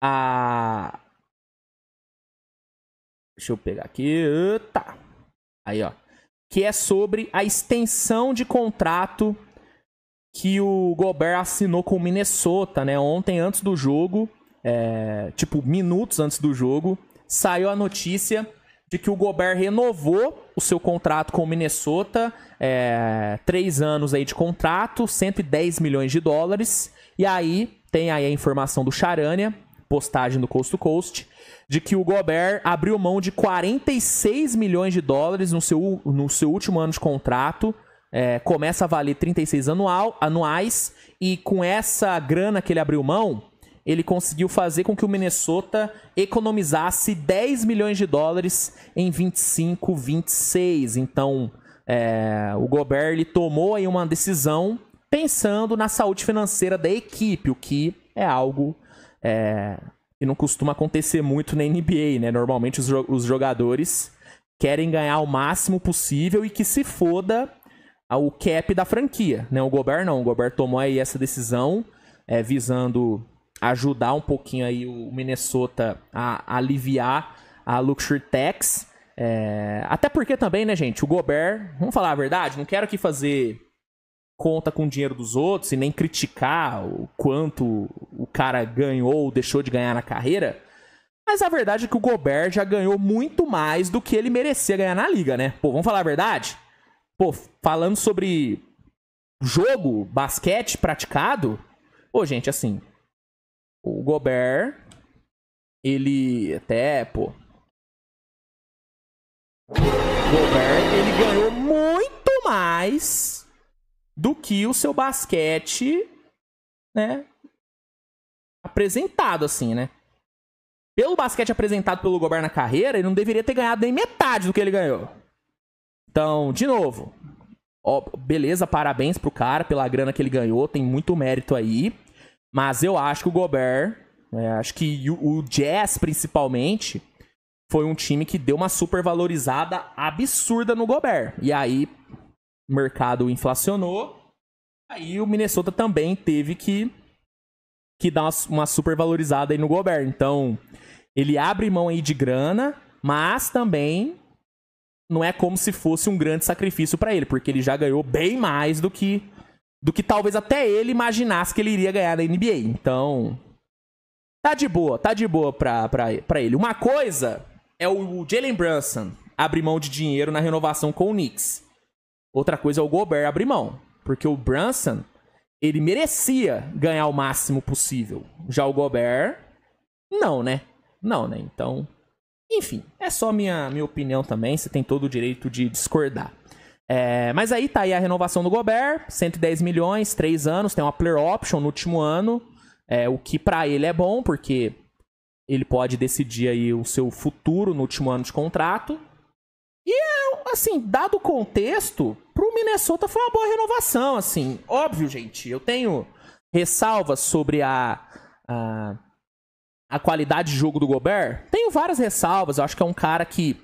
a. Ah. Deixa eu pegar aqui. Tá. Aí, ó. Que é sobre a extensão de contrato que o Gobert assinou com o Minnesota, né? Ontem, antes do jogo, é... tipo, minutos antes do jogo, saiu a notícia de que o Gobert renovou o seu contrato com o Minnesota, é, três anos aí de contrato, 110 milhões de dólares. E aí tem aí a informação do Charania, postagem do Coast to Coast de que o Gobert abriu mão de 46 milhões de dólares no seu, no seu último ano de contrato. É, começa a valer 36 anual, anuais e com essa grana que ele abriu mão, ele conseguiu fazer com que o Minnesota economizasse 10 milhões de dólares em 25, 26. Então, é, o Gobert ele tomou aí uma decisão pensando na saúde financeira da equipe, o que é algo é, não costuma acontecer muito na NBA, né? Normalmente os, jo os jogadores querem ganhar o máximo possível e que se foda o cap da franquia, né? O Gobert não, o Gobert tomou aí essa decisão é, visando ajudar um pouquinho aí o Minnesota a, a aliviar a luxury tax, é, até porque também, né, gente, o Gobert, vamos falar a verdade, não quero aqui fazer conta com o dinheiro dos outros e nem criticar o quanto o cara ganhou ou deixou de ganhar na carreira. Mas a verdade é que o Gobert já ganhou muito mais do que ele merecia ganhar na liga, né? Pô, vamos falar a verdade? Pô, falando sobre jogo, basquete praticado, pô, gente, assim, o Gobert, ele até, pô, o Gobert, ele ganhou muito mais do que o seu basquete, né? Apresentado, assim, né? Pelo basquete apresentado pelo Gobert na carreira, ele não deveria ter ganhado nem metade do que ele ganhou. Então, de novo, ó, beleza, parabéns pro cara pela grana que ele ganhou, tem muito mérito aí. Mas eu acho que o Gobert, né, acho que o, o Jazz principalmente, foi um time que deu uma supervalorizada absurda no Gobert. E aí, o mercado inflacionou. Aí o Minnesota também teve que, que dar uma, uma supervalorizada aí no Gobert. Então, ele abre mão aí de grana, mas também não é como se fosse um grande sacrifício para ele, porque ele já ganhou bem mais do que do que talvez até ele imaginasse que ele iria ganhar na NBA. Então, tá de boa, tá de boa pra, pra, pra ele. Uma coisa é o Jalen Brunson abrir mão de dinheiro na renovação com o Knicks. Outra coisa é o Gobert abrir mão. Porque o Brunson, ele merecia ganhar o máximo possível. Já o Gobert, não, né? Não, né? Então, enfim, é só minha, minha opinião também. Você tem todo o direito de discordar. É, mas aí tá aí a renovação do Gobert, 110 milhões, 3 anos, tem uma player option no último ano, é, o que para ele é bom, porque ele pode decidir aí o seu futuro no último ano de contrato assim, dado o contexto, pro Minnesota foi uma boa renovação, assim. Óbvio, gente, eu tenho ressalvas sobre a, a, a qualidade de jogo do Gobert. Tenho várias ressalvas, eu acho que é um cara que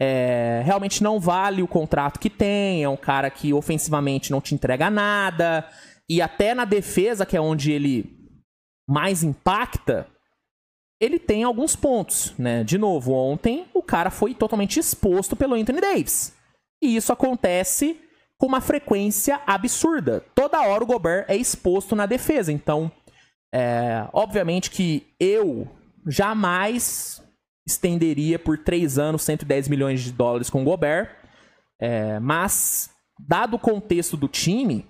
é, realmente não vale o contrato que tem, é um cara que ofensivamente não te entrega nada, e até na defesa, que é onde ele mais impacta, ele tem alguns pontos, né? De novo, ontem o cara foi totalmente exposto pelo Anthony Davis. E isso acontece com uma frequência absurda. Toda hora o Gobert é exposto na defesa. Então, é, obviamente que eu jamais estenderia por três anos 110 milhões de dólares com o Gobert. É, mas, dado o contexto do time,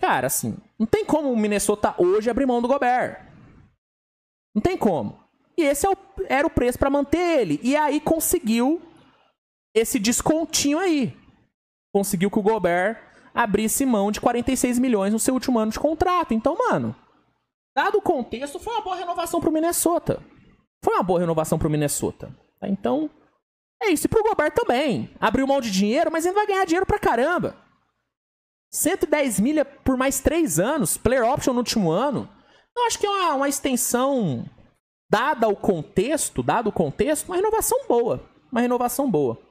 cara, assim, não tem como o Minnesota hoje abrir mão do Gobert. Não tem como. E esse é era o preço para manter ele. E aí conseguiu esse descontinho aí. Conseguiu que o Gobert abrisse mão de 46 milhões no seu último ano de contrato. Então, mano, dado o contexto, foi uma boa renovação pro Minnesota. Foi uma boa renovação pro Minnesota. Tá? Então, é isso. E pro Gobert também. Abriu mão de dinheiro, mas ele vai ganhar dinheiro pra caramba. 110 milha por mais 3 anos, player option no último ano. Eu acho que é uma, uma extensão dada o contexto, dado o contexto, uma renovação boa. Uma renovação boa.